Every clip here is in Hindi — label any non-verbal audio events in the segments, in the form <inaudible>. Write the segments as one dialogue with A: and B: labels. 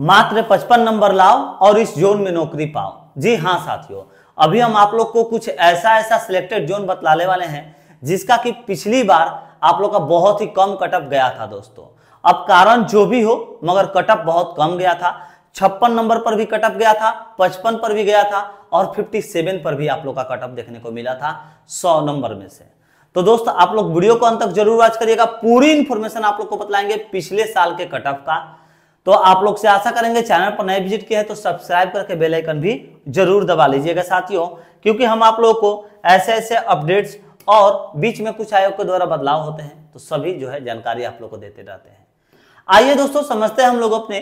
A: मात्र 55 नंबर लाओ और इस जोन में नौकरी पाओ जी हाँ साथियों अभी हम आप लोग को कुछ ऐसा ऐसा सिलेक्टेड जोन बतलाने वाले हैं जिसका कि पिछली बार आप लोग का बहुत ही कम कटअप गया था दोस्तों अब कारण जो भी हो मगर कटअप बहुत कम गया था छप्पन नंबर पर भी कटअप गया था पचपन पर भी गया था और 57 पर भी आप लोग का कटअप देखने को मिला था 100 नंबर में से तो दोस्तों आप लोग वीडियो को अंत तक जरूर वॉच करिएगा पूरी इंफॉर्मेशन आप लोग को बतलाएंगे पिछले साल के कटअप का तो आप लोग से आशा करेंगे चैनल पर नए विजिट किया है तो सब्सक्राइब करके बेल आइकन भी जरूर दबा लीजिएगा साथियों क्योंकि हम आप लोगों को ऐसे ऐसे अपडेट्स और बीच में कुछ आयोग के द्वारा बदलाव होते हैं तो सभी जो है जानकारी आप लोग को देते रहते हैं आइए दोस्तों समझते हैं हम लोग अपने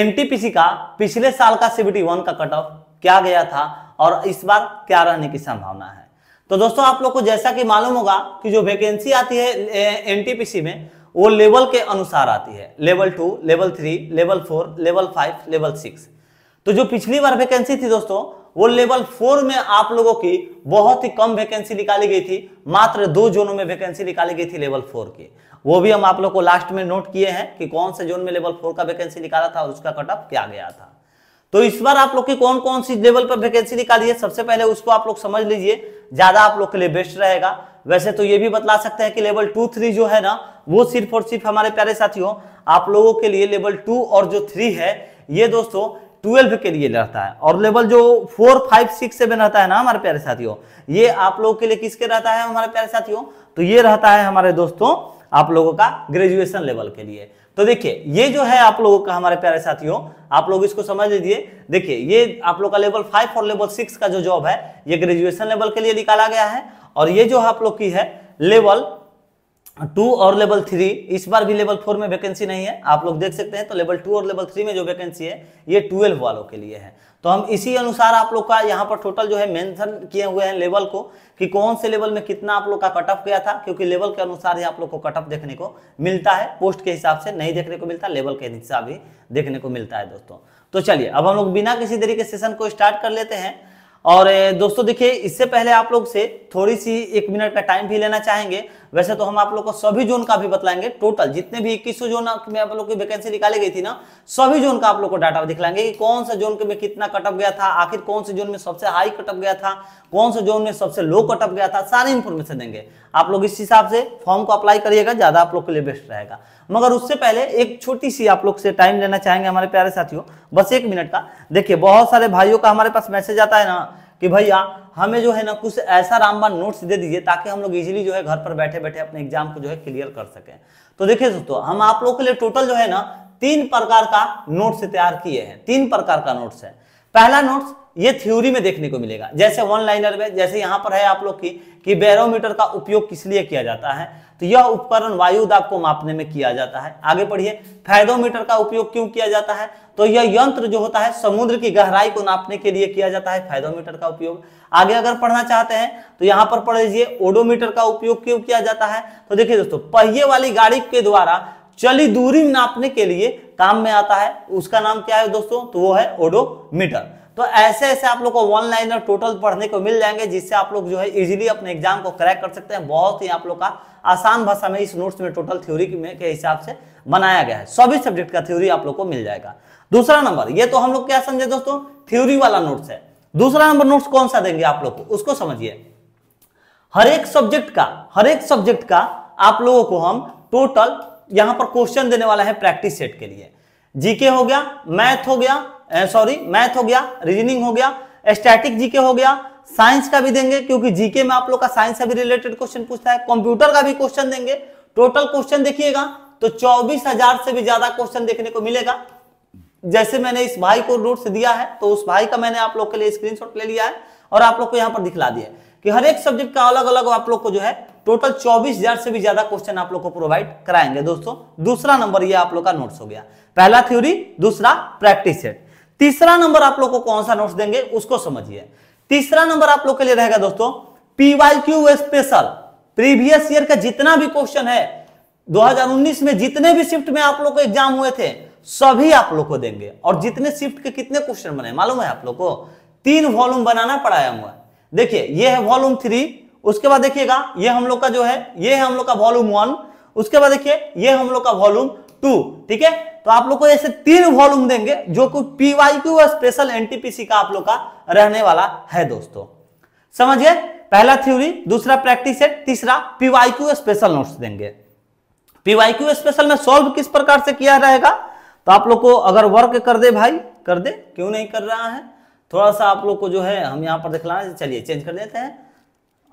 A: एन का पिछले साल का सीबीटी वन का कट ऑफ क्या गया था और इस बार क्या रहने की संभावना है तो दोस्तों आप लोग को जैसा कि मालूम होगा कि जो वैकेंसी आती है एन में वो लेवल के अनुसार आती है level two level three level four level five level six तो जो पिछली बार वैकेंसी थी दोस्तों वो लेवल फोर में आप लोगों की बहुत ही कम वैकेंसी निकाली गई थी मात्र दो जोनों में वैकेंसी निकाली गई थी लेवल फोर की वो भी हम आप लोग को लास्ट में नोट किए हैं कि कौन से जोन में लेवल फोर का वैकेंसी निकाला था और उसका कटअप क्या गया था तो इस बार आप लोग की कौन कौन सी लेवल पर वैकेंसी निकाली है सबसे पहले उसको आप लोग समझ लीजिए ज्यादा आप लोग के लिए बेस्ट रहेगा वैसे तो ये भी बतला सकते हैं कि लेवल टू थ्री जो है ना वो सिर्फ और सिर्फ हमारे प्यारे साथियों आप लोगों के लिए लेवल टू और जो थ्री है ये दोस्तों ट्वेल्व के लिए रहता है और लेवल जो फोर फाइव सिक्स सेवन रहता है ना हमारे प्यारे साथियों ये आप लोगों के लिए किसके रहता है हमारे प्यारे साथियों तो ये रहता है हमारे दोस्तों आप लोगों का ग्रेजुएशन लेवल के लिए तो देखिए ये जो है आप लोगों का हमारे प्यारे साथियों आप लोग इसको समझ लीजिए देखिए ये आप लोग का लेवल फाइव और लेवल सिक्स का जो जॉब है ये ग्रेजुएशन लेवल के लिए निकाला गया है और ये जो आप लोग की है लेवल टू और लेवल थ्री इस बार भी लेवल फोर में वैकेंसी नहीं है आप लोग देख सकते हैं तो लेवल टू और लेवल थ्री में जो वैकेंसी है ये ट्वेल्व वालों के लिए है तो हम इसी अनुसार आप लोग का यहाँ पर टोटल जो है मेंशन किए हुए हैं लेवल को कि कौन से लेवल में कितना आप लोग का कट ऑफ गया था क्योंकि लेवल के अनुसार ही आप लोग को कट ऑफ देखने को मिलता है पोस्ट के हिसाब से नहीं देखने को मिलता लेवल के हिसाब ही देखने को मिलता है दोस्तों तो चलिए अब हम लोग बिना किसी तरीके सेशन को स्टार्ट कर लेते हैं और दोस्तों देखिए इससे पहले आप लोग से थोड़ी सी एक मिनट का टाइम भी लेना चाहेंगे वैसे तो हम आप लोग को सभी जोन का भी बतलाएंगे टोटल जितने भी इक्कीस जोन में आप लोग की वैकेंसी निकाली गई थी ना सभी जोन का आप लोग को डाटा दिखलाएंगे कि कौन सा जोन में कितना कटअप गया था आखिर कौन से जोन में सबसे हाई कटअप गया था कौन से जोन में सबसे लो कटअप गया था सारी इन्फॉर्मेशन देंगे आप लोग इस हिसाब से फॉर्म को अप्लाई करिएगा ज्यादा आप लोग के लिए बेस्ट रहेगा मगर उससे पहले एक छोटी सी आप लोग से टाइम लेना चाहेंगे हमारे प्यारे साथियों बस एक मिनट का देखिए बहुत सारे भाइयों का हमारे पास मैसेज आता है ना कि भैया हमें जो है ना कुछ ऐसा रामबाण नोट्स दे दीजिए ताकि हम लोग इजीली जो है घर पर बैठे बैठे अपने एग्जाम को जो है क्लियर कर सकें तो देखिए दोस्तों हम आप लोग के लिए टोटल जो है ना तीन प्रकार का नोट्स तैयार किए हैं तीन प्रकार का नोट्स है पहला नोट्स ये थ्योरी में देखने को मिलेगा जैसे वन लाइनर में जैसे यहाँ पर है आप लोग की कि बैरोमीटर का उपयोग किस लिए किया जाता है तो यह उपकरण वायु दाब को मापने में किया जाता है आगे पढ़िए फैदोमीटर का उपयोग क्यों किया जाता है तो यह यंत्र जो होता है समुद्र की गहराई को नापने के लिए किया जाता है फैदोमीटर का उपयोग आगे अगर पढ़ना चाहते हैं तो यहाँ पर पढ़ लीजिए ओडोमीटर का उपयोग क्यों किया जाता है तो देखिए दोस्तों पहिए वाली गाड़ी के द्वारा चली दूरी नापने के लिए काम में आता है उसका नाम क्या है दोस्तों तो वो है ओडोमीटर तो ऐसे ऐसे आप लोग को वन लाइनर टोटल पढ़ने को मिल जाएंगे जिससे आप लोग जो है इजीली अपने एग्जाम को क्रैक कर सकते हैं बहुत ही आप लोग का आसान भाषा में इस नोट्स में टोटल थ्योरी में के हिसाब से बनाया गया है सभी सब्जेक्ट का थ्योरी आप लोग को मिल जाएगा दूसरा नंबर ये तो हम लोग क्या समझे दोस्तों थ्योरी वाला नोट्स है दूसरा नंबर नोट्स कौन सा देंगे आप लोग को उसको समझिए हर एक सब्जेक्ट का हर एक सब्जेक्ट का आप लोगों को हम टोटल यहां पर क्वेश्चन देने वाला है प्रैक्टिस सेट के लिए जीके हो गया मैथ हो गया सॉरी मैथ हो गया रीजनिंग हो गया स्टैटिक जीके हो गया साइंस का भी देंगे क्योंकि जीके में आप लोग का साइंस का भी रिलेटेड क्वेश्चन पूछता है कंप्यूटर का भी क्वेश्चन देंगे टोटल क्वेश्चन देखिएगा तो चौबीस हजार से भी ज्यादा क्वेश्चन देखने को मिलेगा जैसे मैंने इस भाई को रूट्स दिया है तो उस भाई का मैंने आप लोग के लिए स्क्रीन ले लिया है और आप लोग को यहाँ पर दिखला दिया कि हर एक सब्जेक्ट का अलग अलग आप लोग को जो है टोटल चौबीस हजार से भी ज्यादा क्वेश्चन आप लोग को प्रोवाइड कराएंगे दोस्तों दूसरा नंबर ये आप लोग का नोट्स हो गया पहला थ्योरी दूसरा प्रैक्टिस सेट तीसरा नंबर आप लोग को कौन सा नोट्स देंगे उसको समझिए तीसरा नंबर आप लोग के लिए रहेगा दोस्तों PY Q special previous year का जितना भी क्वेश्चन है 2019 में जितने भी शिफ्ट में आप लोग को एग्जाम हुए थे सभी आप लोग को देंगे और जितने शिफ्ट के कितने क्वेश्चन बने मालूम है आप लोग को तीन वॉल्यूम बनाना पड़ा हुआ है देखिए ये है वॉल्यूम थ्री उसके बाद देखिएगा ये हम लोग का जो है ये है हम लोग का वॉल्यूम वन उसके बाद देखिए ये हम लोग का वॉल्यूम टू ठीक है तो आप लोग को ऐसे तीन वॉल्यूम देंगे जो कि पीवाईक्यू और स्पेशल एनटीपीसी का आप लोग का रहने वाला है दोस्तों समझ गए पहला थ्योरी दूसरा प्रैक्टिस सेट तीसरा पीवाईक्यू स्पेशल नोट्स देंगे पीवाईक्यू स्पेशल में सॉल्व किस प्रकार से किया रहेगा तो आप लोग को अगर वर्क कर दे भाई कर दे क्यों नहीं कर रहा है थोड़ा सा आप लोग को जो है हम यहाँ पर दिखलाना चलिए चेंज कर देते हैं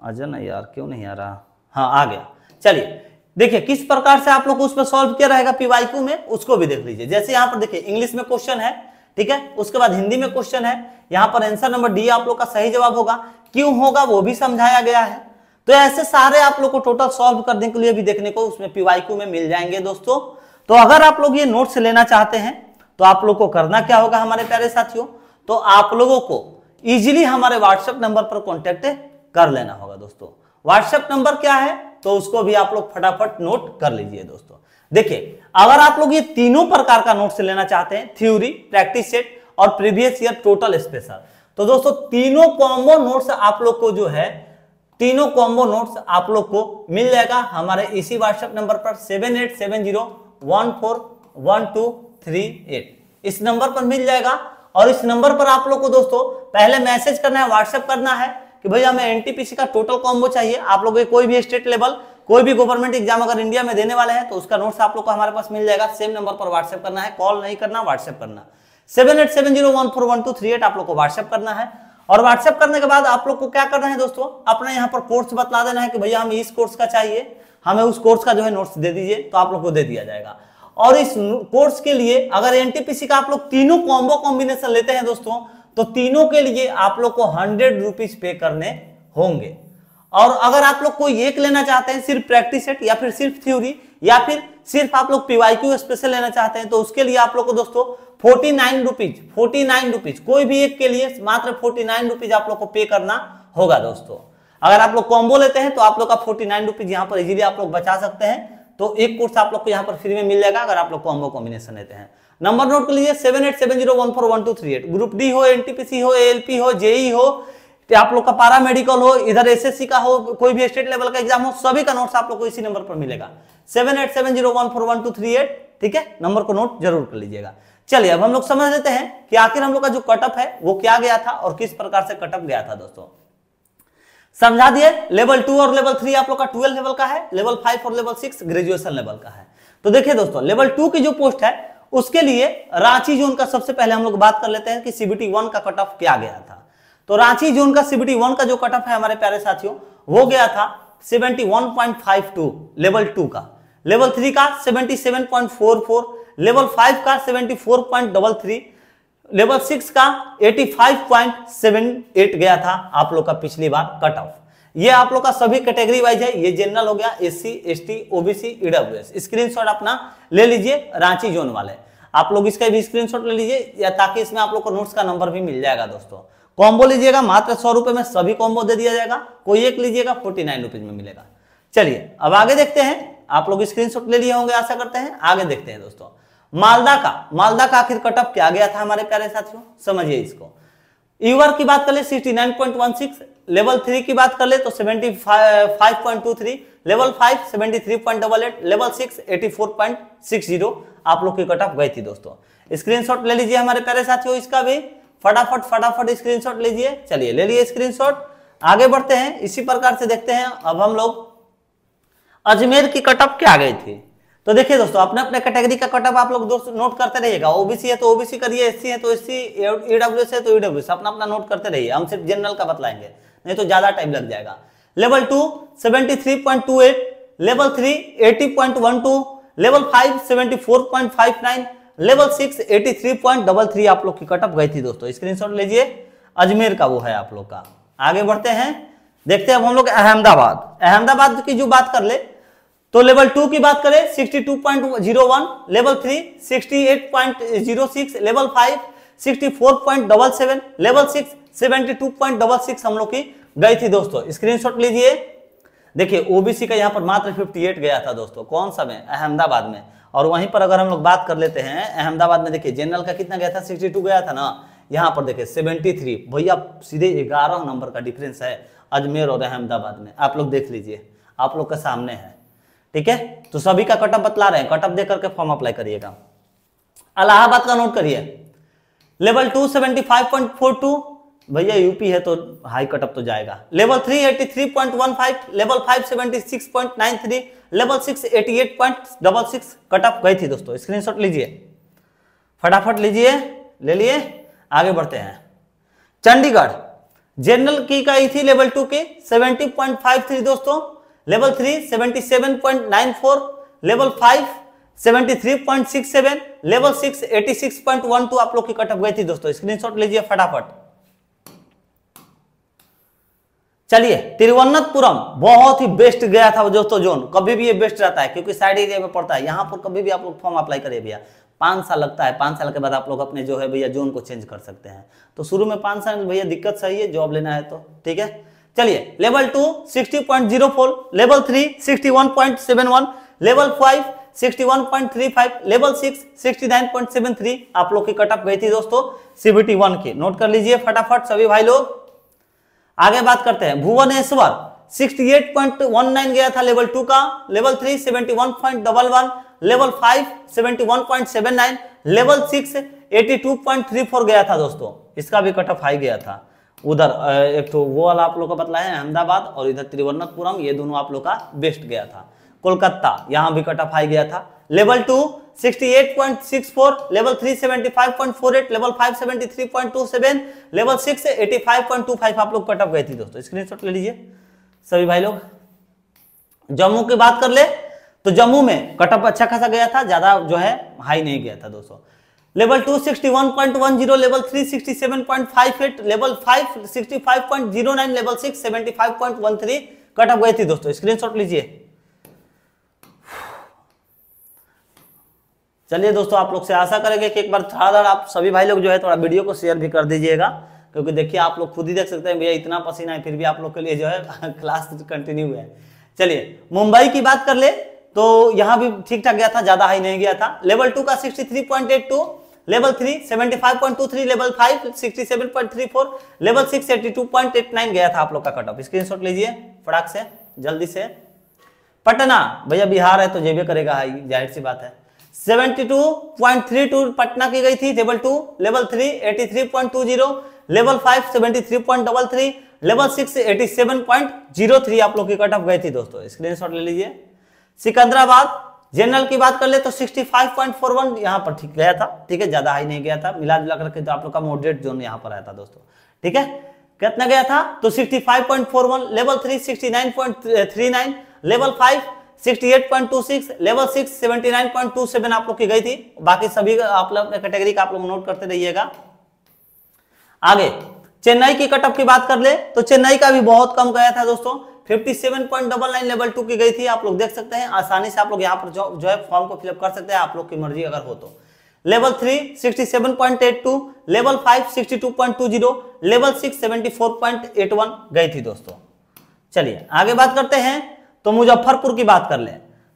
A: अजय ना यार क्यों नहीं आ रहा हाँ आ गया चलिए देखिए किस प्रकार से आप लोग उसमें सॉल्व किया रहेगा पीवाईक्यू में उसको भी देख लीजिए जैसे यहाँ पर देखिए इंग्लिश में क्वेश्चन है ठीक है उसके बाद हिंदी में क्वेश्चन है यहाँ पर आंसर नंबर डी आप लोग का सही जवाब होगा क्यों होगा वो भी समझाया गया है तो ऐसे सारे आप लोग को टोटल सॉल्व करने के लिए भी देखने को उसमें पीवाईक्यू में मिल जाएंगे दोस्तों तो अगर आप लोग ये नोट्स लेना चाहते हैं तो आप लोग को करना क्या होगा हमारे प्यारे साथियों तो आप लोगों को इजीली हमारे व्हाट्सएप नंबर पर कॉन्टेक्ट कर लेना होगा दोस्तों व्हाट्सएप नंबर क्या है तो उसको भी आप लोग फटाफट नोट कर लीजिए दोस्तों देखिए अगर आप लोग ये तीनों प्रकार का नोट्स लेना चाहते हैं थ्योरी प्रैक्टिस सेट और प्रीवियस ईयर टोटल स्पेशल तो दोस्तों तीनों कॉम्बो नोट्स आप लोग को जो है तीनों कॉम्बो नोट्स आप लोग को मिल जाएगा हमारे इसी व्हाट्सएप नंबर पर seven eight seven zero one four one two three eight इस नंबर पर मिल जाएगा और इस नंबर पर आप लोग को दोस्तों पहले मैसेज करना है व्हाट्सएप करना है कि भाई हमें एनटीपीसी का टोटल कॉम्बो चाहिए आप लोग कोई भी स्टेट लेवल कोई भी गवर्नमेंट एग्जाम अगर इंडिया में देने वाले हैं तो उसका नोट्स आप लोग को हमारे पास मिल जाएगा सेम नंबर पर व्हाट्सएप करना है कॉल नहीं करना व्हाट्सएप करना seven eight seven zero one four one two three eight आप लोग को व्हाट्सएप करना है और व्हाट्सएप करने के बाद आप लोग को क्या करना है दोस्तों अपना यहाँ पर कोर्स बतला देना है कि भैया हमें इस कोर्स का चाहिए हमें उस कोर्स का जो है नोट्स दे दीजिए तो आप लोग को दे दिया जाएगा और इस कोर्स के लिए अगर एनटीपीसी का आप लोग तीनों कॉम्बो कॉम्बिनेशन लेते हैं दोस्तों तो तीनों के लिए आप लोग को हंड्रेड रुपीज पे करने होंगे और अगर आप लोग कोई एक लेना चाहते हैं सिर्फ प्रैक्टिस सेट या फिर सिर्फ थ्योरी या फिर सिर्फ आप लोग पीवाईक्यू स्पेशल लेना चाहते हैं तो उसके लिए आप लोग को दोस्तों forty nine rupees forty nine rupees कोई भी एक के लिए मात्र फोर्टी नाइन रुपीज आप लोग को पे करना होगा दोस्तों अगर आप लोग कॉम्बो लेते हैं तो आप लोग का फोर्टी नाइन रुपीज यहाँ पर इजिली आप लोग बचा सकते हैं तो एक कोर्स आप लोग को यहाँ पर फ्री में मिल जाएगा अगर आप लोग कॉम्बो कॉम्बिनेशन लेते हैं नंबर नोट कर लीजिए seven eight seven zero one four one two three eight group D हो एनटीपीसी हो एएलपी हो जेई e हो आप लोग का पारा मेडिकल हो इधर एसएससी का हो कोई भी स्टेट लेवल का एग्जाम हो सभी का नोट्स आप लोग को इसी नंबर पर मिलेगा seven eight seven zero one four one two three eight ठीक है नंबर को नोट जरूर कर लीजिएगा चलिए अब हम लोग समझ लेते हैं कि आखिर हम लोग का जो कटअप है वो क्या गया था और किस प्रकार से कटअप गया था दोस्तों समझा दिए लेवल टू और लेवल थ्री आप लोग का ट्वेल्व लेवल का है लेवल फाइव और लेवल सिक्स ग्रेजुएशन लेवल का है तो देखिए दोस्तों लेवल टू की जो पोस्ट है उसके लिए रांची जोन का सबसे पहले हम लोग बात कर लेते हैं कि सीबीटी वन का कट ऑफ क्या गया था तो रांची जोन का सीबीटी वन का जो कट ऑफ है हमारे प्यारे साथियों वो गया था 71.52 लेवल टू का लेवल थ्री का 77.44 लेवल फाइव का 74.33 लेवल सिक्स का 85.78 गया था आप लोग का पिछली बार कट ऑफ ये आप लोग का सभी कैटेगरी वाइज है ये जनरल हो गया SC ST OBC EWS screenshot अपना ले लीजिए रांची जोन वाले आप लोग इसका भी स्क्रीनशॉट ले लीजिए या ताकि इसमें आप लोग को नोट्स का नंबर भी मिल जाएगा दोस्तों कॉम्बो लीजिएगा मात्र सौ रुपए में सभी कॉम्बो दे दिया जाएगा कोई एक लीजिएगा फोर्टी नाइन रुपीज में मिलेगा चलिए अब आगे देखते हैं आप लोग शॉट ले लिए होंगे आशा करते हैं आगे देखते हैं दोस्तों मालदा का मालदा का आखिर कटअप क्या गया था हमारे प्यारे साथियों समझिए इसको यूआर e की बात कर ले 69.16 लेवल थ्री की बात कर ले तो 75.23 लेवल फाइव 73.88 लेवल सिक्स 84.60 आप लोग की कट ऑफ गई थी दोस्तों स्क्रीनशॉट ले लीजिए हमारे प्यारे साथियों इसका भी फटाफट फटाफट स्क्रीनशॉट लीजिए चलिए ले लिए स्क्रीनशॉट आगे बढ़ते हैं इसी प्रकार से देखते हैं अब हम लोग अजमेर की कट ऑफ क्या गई थी तो देखिए दोस्तों अपने अपने कैटेगरी का कटअप आप लोग दोस्त नोट करते रहिएगा ओबीसी है तो ओबीसी करिए एससी है तो एससी ईडब्ल्यू है तो ईडब्ल्यू अपना अपना नोट करते रहिए हम सिर्फ जनरल का बतलाएंगे नहीं तो ज्यादा टाइम लग जाएगा level two seventy three point two eight level three eighty point one two level five seventy four point five nine level six eighty three point double three आप लोग की कटअप गई थी दोस्तों शॉट लीजिए अजमेर का वो है आप लोग का आगे बढ़ते हैं देखते हैं अब हम लोग अहमदाबाद अहमदाबाद की जो बात कर ले तो लेवल टू की बात करें 62.01 level three 68.06 level five 64.77 level six 72.66 हम लोग की गई थी दोस्तों स्क्रीनशॉट लीजिए देखिए ओबीसी का यहाँ पर मात्र 58 गया था दोस्तों कौन सा में अहमदाबाद में और वहीं पर अगर हम लोग बात कर लेते हैं अहमदाबाद में देखिए जनरल का कितना गया था 62 गया था ना यहाँ पर देखिए 73 भैया सीधे 11 नंबर का डिफरेंस है अजमेर और अहमदाबाद में आप लोग देख लीजिए आप लोग के सामने है ठीक है तो सभी का कटअप बतला रहे हैं कटअप देकर के फॉर्म अप्लाई करिएगा अलाहाबाद का नोट करिए level two seventy five point four two भैया यूपी है तो हाई कटअप तो जाएगा level three eighty three point one five level five seventy six point nine three level six eighty eight point double six cut off गई थी दोस्तों स्क्रीनशॉट लीजिए फटाफट लीजिए ले लिए आगे बढ़ते हैं चंडीगढ़ जनरल की का ही थी लेवल टू की सेवेंटी पॉइंट फाइव थ्री दोस्तों level three seventy seven point nine four level five seventy three point six seven level six eighty six point one two आप लोग की कटअप गई थी दोस्तों स्क्रीनशॉट लीजिए फटाफट चलिए तिरुवनंतपुरम बहुत ही बेस्ट गया था दोस्तों जोन कभी भी ये बेस्ट रहता है क्योंकि साइड एरिया में पड़ता है यहाँ पर कभी भी आप लोग फॉर्म अप्लाई करिए भैया पाँच साल लगता है पाँच साल के बाद आप लोग अपने जो है भैया जोन को चेंज कर सकते हैं तो शुरू में पाँच साल भैया दिक्कत सही है जॉब लेना है तो ठीक है चलिए level two sixty point zero four level three sixty one point seven one level five 61.35 level 6 69.73 आप लोग की कट ऑफ गई थी दोस्तों सीबीटी वन की नोट कर लीजिए फटाफट सभी भाई लोग आगे बात करते हैं भुवनेश्वर 68.19 गया था लेवल टू का level three 71.11 level five 71.79 level six 82.34 गया था दोस्तों इसका भी कट ऑफ हाई गया था उधर एक तो वो वाला आप लोग का बतलाया है अहमदाबाद और इधर त्रिवनंतपुरम ये दोनों आप लोग का बेस्ट गया था कोलकाता यहाँ भी कट ऑफ हाई गया था level two 68.64 level 375.48 level 573.27 level 6 85.25 आप लोग कट ऑफ गए थे दोस्तों स्क्रीनशॉट ले लीजिए सभी भाई लोग जम्मू की बात कर ले तो जम्मू में कट ऑफ अच्छा खासा गया था ज्यादा जो है हाई नहीं गया था दोस्तों level two sixty one one point zero level three sixty seven point five eight level five five sixty point zero nine level six seventy five 6 75.13 cut off गई थी दोस्तों स्क्रीनशॉट लीजिए चलिए दोस्तों आप लोग से आशा करेंगे कि एक बार थोड़ा थोड़ा आप सभी भाई लोग जो है थोड़ा वीडियो को शेयर भी कर दीजिएगा क्योंकि देखिए आप लोग खुद ही देख सकते हैं भैया इतना पसीना है फिर भी आप लोग के लिए जो है क्लास <laughs> कंटिन्यू है चलिए मुंबई की बात कर ले तो यहाँ भी ठीक ठाक गया था ज्यादा हाई नहीं गया था लेवल टू का sixty three point eight two level three seventy five point two three level five sixty seven point three four level six eighty two point eight nine गया था आप लोग का कट ऑफ स्क्रीन शॉट लीजिए फटाक से जल्दी से पटना भैया बिहार है तो जेबे करेगा हाई जाहिर सी बात है 72.32 पटना की गई थी level two level three eighty three point two zero level five seventy three point double three level six eighty seven point zero three आप लोग की कट ऑफ गई थी दोस्तों स्क्रीनशॉट ले लीजिए सिकंदराबाद जनरल की बात कर ले तो 65.41 यहाँ पर ठीक गया था ठीक है ज्यादा हाई नहीं गया था मिला जुला करके तो आप लोग का मॉडरेट जोन यहाँ पर आया था दोस्तों ठीक है कितना गया था तो 65.41 level three sixty level five 68.26 level six 79.27 आप लोग की गई थी बाकी सभी आप लोग कैटेगरी का आप लोग नोट करते रहिएगा आगे चेन्नई की कटअप की बात कर ले तो चेन्नई का भी बहुत कम गया था दोस्तों 57.99 लेवल टू की गई थी आप लोग देख सकते हैं आसानी से आप लोग यहाँ पर जो, जो है फॉर्म को फिलअप कर सकते हैं आप लोग की मर्जी अगर हो तो level three sixty seven point eight two level five sixty two point two zero level six seventy four point eight one गई थी दोस्तों चलिए आगे बात करते हैं तो मुजफ्फरपुर की बात कर ले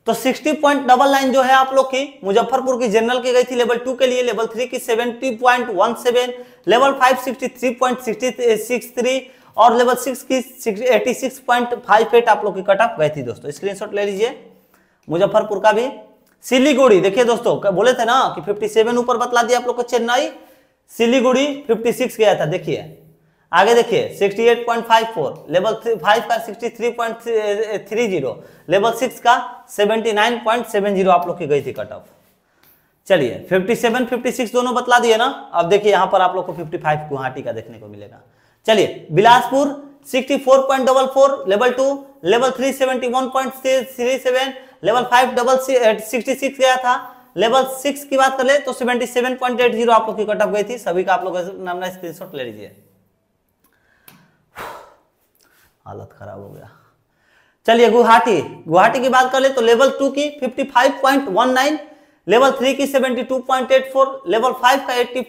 A: तो सिक्सटी पॉइंट डबल नाइन जो है आप लोग की मुजफ्फरपुर की जनरल की गई थी लेवल टू के लिए लेवल थ्री की seventy point one seven level five sixty three point sixty six three और लेवल सिक्स की eighty six point five eight आप लोग की कट ऑफ गई थी दोस्तों स्क्रीनशॉट ले लीजिए मुजफ्फरपुर का भी सिलीगुड़ी देखिए दोस्तों बोले थे ना कि फिफ्टी सेवन ऊपर बतला दिया आप लोग को चेन्नई सिलीगुड़ी फिफ्टी सिक्स गया था देखिए आगे देखिए sixty eight point five four level five का sixty three point three zero level six का seventy nine point seven zero आप लोग की गई थी कट ऑफ चलिए फिफ्टी सेवन फिफ्टी सिक्स दोनों बतला दिए ना अब देखिए यहाँ पर आप लोग को फिफ्टी फाइव गुवाहाटी का देखने को मिलेगा चलिए Bilaspur 64.44 level two level three seventy one point three seven level five double sixty six uh, गया था लेवल सिक्स की बात कर ले तो seventy seven point eight zero आप लोग की कट ऑफ गई थी सभी का आप लोग नामना स्क्रीनशॉट ले लीजिए हालत खराब हो गया चलिए गुवाहाटी गुवाहाटी की बात कर ले तो लेवल टू की fifty five point one nine level three की 72.84 लेवल फाइव का 80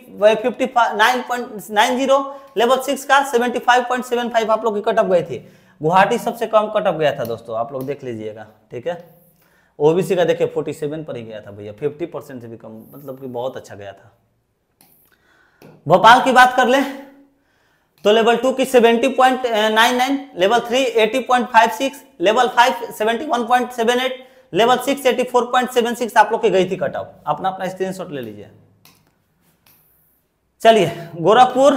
A: 59.90 लेवल सिक्स का 75.75 आप लोग की कट ऑफ गए थे गुवाहाटी सबसे कम कट ऑफ गया था दोस्तों आप लोग देख लीजिएगा ठीक है ओबीसी का देखिए 47 पर ही गया था भैया 50 परसेंट से भी कम मतलब कि बहुत अच्छा गया था भोपाल की बात कर ले तो लेवल टू की 70.99 level three 80.56 level five 71.78 level six eighty four point seven six आप लोग की गई थी कटआउट ऑफ अपना अपना स्क्रीनशॉट ले लीजिए चलिए गोरखपुर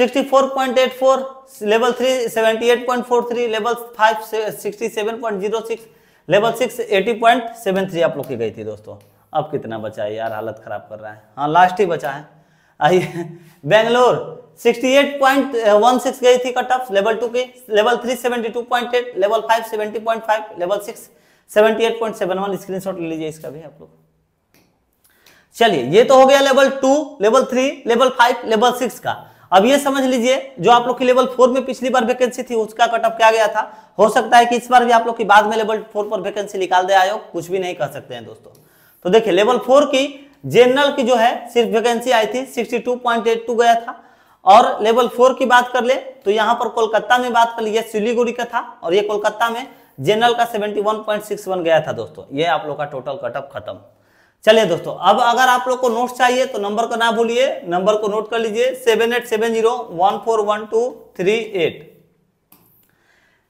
A: 64.84 लेवल 3 78.43 लेवल 5 67.06 लेवल 6 80.73 आप लोग की गई थी दोस्तों अब कितना बचा है यार हालत खराब कर रहा है हाँ लास्ट ही बचा है आइए बेंगलोर 68.16 गई थी कट ऑफ लेवल टू की level three seventy two point eight level five seventy point five level six seventy eight seven screenshot ले लीजिए इसका भी आप लोग चलिए ये तो हो गया level two level three level five level six का अब ये समझ लीजिए जो आप लोग की लेवल फोर में पिछली बार वैकेंसी थी उसका कटअप क्या गया था हो सकता है कि इस बार भी आप लोग की बाद में लेवल फोर पर वैकेंसी निकाल दे आयोग कुछ भी नहीं कर सकते हैं दोस्तों तो देखिए लेवल फोर की जनरल की जो है सिर्फ वैकेंसी आई थी 62.82 गया था और लेवल फोर की बात कर ले तो यहाँ पर कोलकाता में बात कर लीजिए सिलीगुड़ी का था और ये कोलकाता में जनरल का 71.61 गया था दोस्तों ये आप लोग का टोटल कटअप खत्म चलिए दोस्तों अब अगर आप लोग को नोट चाहिए तो नंबर को ना भूलिए नंबर को नोट कर लीजिए seven eight seven zero one four one two three eight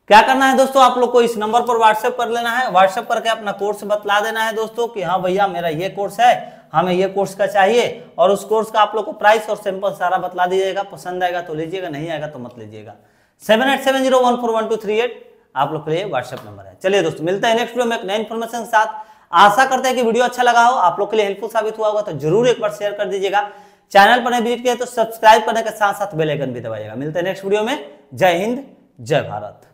A: क्या करना है दोस्तों आप लोग को इस नंबर पर व्हाट्सएप कर लेना है व्हाट्सएप करके अपना कोर्स बतला देना है दोस्तों कि हाँ भैया मेरा ये कोर्स है हमें ये कोर्स का चाहिए और उस कोर्स का आप लोग को प्राइस और सैंपल सारा बतला दीजिएगा पसंद आएगा तो लीजिएगा नहीं आएगा तो मत लीजिएगा seven eight seven zero one four one two three eight आप लोग के लिए व्हाट्सएप नंबर है चलिए दोस्तों मिलता है नेक्स्ट वीडियो में एक नई इन्फॉर्मेशन के साथ आशा करते हैं कि वीडियो अच्छा लगा हो आप लोग के लिए हेल्पफुल साबित हुआ होगा तो जरूर एक बार शेयर कर दीजिएगा चैनल पर विजिट किया तो सब्सक्राइब करने के साथ साथ बेलाइकन भी दबाइएगा मिलते हैं नेक्स्ट वीडियो में जय हिंद जय भारत